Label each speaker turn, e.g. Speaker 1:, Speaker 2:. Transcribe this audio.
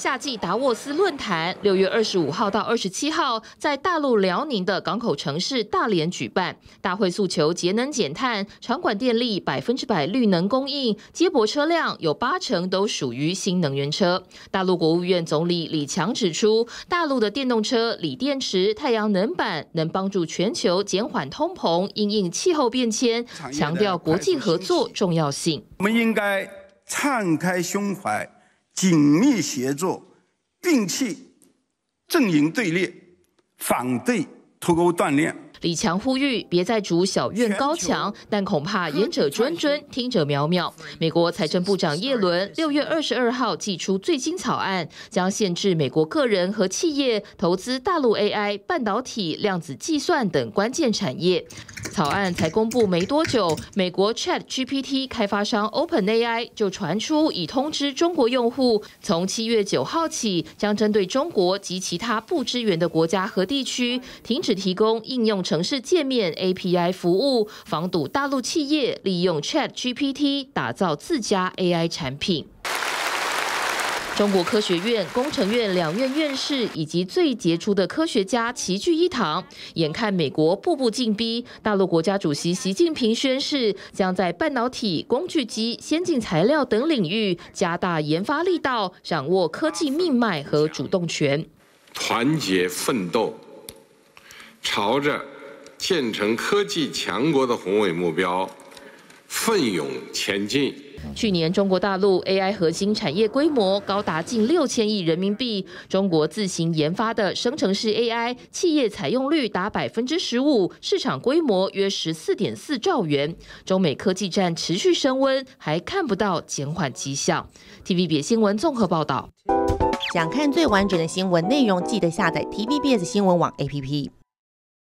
Speaker 1: 夏季达沃斯论坛六月二十五号到二十七号在大陆辽宁的港口城市大连举办。大会诉求节能减碳、场馆电力百分之百绿能供应、接驳车辆有八成都属于新能源车。大陆国务院总理李强指出，大陆的电动车、锂电池、太阳能板能帮助全球减缓通膨、应应气候变迁，强调国际合
Speaker 2: 作重要性。我们应该敞开胸怀。紧密协作，摒弃阵营对立，反对脱钩断链。
Speaker 1: 李强呼吁别再筑小院高墙，但恐怕言者谆谆，听者渺渺。美国财政部长耶伦六月二十二号寄出最新草案，将限制美国个人和企业投资大陆 AI、半导体、量子计算等关键产业。草案才公布没多久，美国 Chat GPT 开发商 OpenAI 就传出已通知中国用户，从七月九号起，将针对中国及其他不支援的国家和地区，停止提供应用程式界面 API 服务，防堵大陆企业利用 Chat GPT 打造自家 AI 产品。中国科学院、工程院两院院士以及最杰出的科学家齐聚一堂，眼看美国步步紧逼，大陆国家主席习近平宣誓，将在半导体、工具机、先进材料等领域加大研发力道，掌握科技命脉和主动权。
Speaker 2: 团结奋斗，朝着建成科技强国的宏伟目标。奋勇前进。
Speaker 1: 去年中国大陆 AI 核心产业规模高达近六千亿人民币，中国自行研发的生成式 AI 企业采用率达百分之十五，市场规模约十四点四兆元。中美科技战持续升温，还看不到减缓迹象。TVB 新闻综合报道。想看最完整的新闻内容，记得下载 TVBS 新闻网 APP。